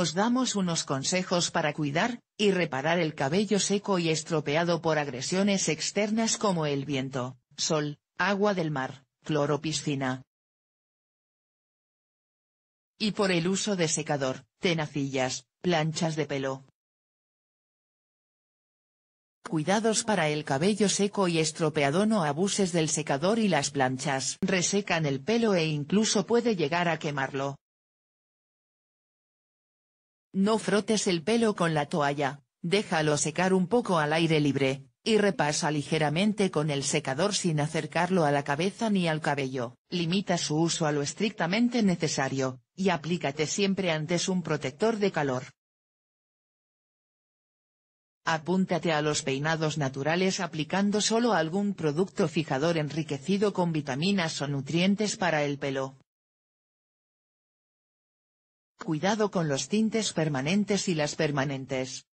os damos unos consejos para cuidar y reparar el cabello seco y estropeado por agresiones externas como el viento, sol, agua del mar, cloropiscina. Y por el uso de secador, tenacillas, planchas de pelo. Cuidados para el cabello seco y estropeado No abuses del secador y las planchas resecan el pelo e incluso puede llegar a quemarlo. No frotes el pelo con la toalla, déjalo secar un poco al aire libre, y repasa ligeramente con el secador sin acercarlo a la cabeza ni al cabello. Limita su uso a lo estrictamente necesario, y aplícate siempre antes un protector de calor. Apúntate a los peinados naturales aplicando solo algún producto fijador enriquecido con vitaminas o nutrientes para el pelo. Cuidado con los tintes permanentes y las permanentes.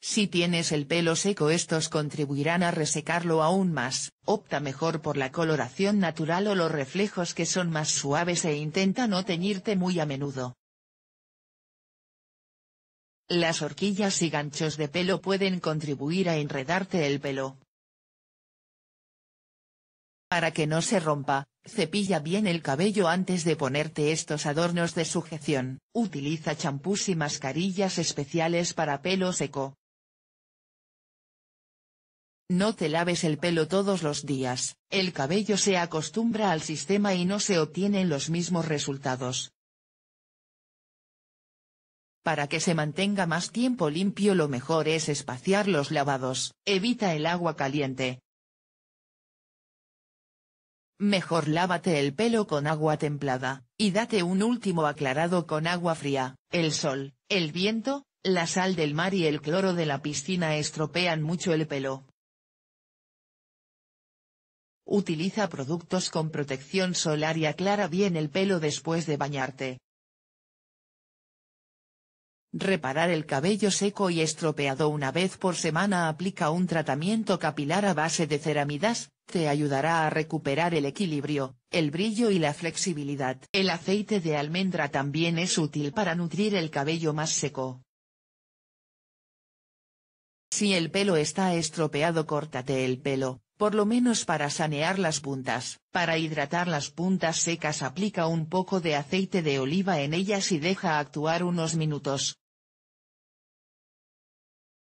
Si tienes el pelo seco estos contribuirán a resecarlo aún más, opta mejor por la coloración natural o los reflejos que son más suaves e intenta no teñirte muy a menudo. Las horquillas y ganchos de pelo pueden contribuir a enredarte el pelo. Para que no se rompa, Cepilla bien el cabello antes de ponerte estos adornos de sujeción. Utiliza champús y mascarillas especiales para pelo seco. No te laves el pelo todos los días, el cabello se acostumbra al sistema y no se obtienen los mismos resultados. Para que se mantenga más tiempo limpio lo mejor es espaciar los lavados, evita el agua caliente, Mejor lávate el pelo con agua templada, y date un último aclarado con agua fría. El sol, el viento, la sal del mar y el cloro de la piscina estropean mucho el pelo. Utiliza productos con protección solar y aclara bien el pelo después de bañarte. Reparar el cabello seco y estropeado una vez por semana aplica un tratamiento capilar a base de ceramidas, te ayudará a recuperar el equilibrio, el brillo y la flexibilidad. El aceite de almendra también es útil para nutrir el cabello más seco. Si el pelo está estropeado córtate el pelo, por lo menos para sanear las puntas. Para hidratar las puntas secas aplica un poco de aceite de oliva en ellas y deja actuar unos minutos.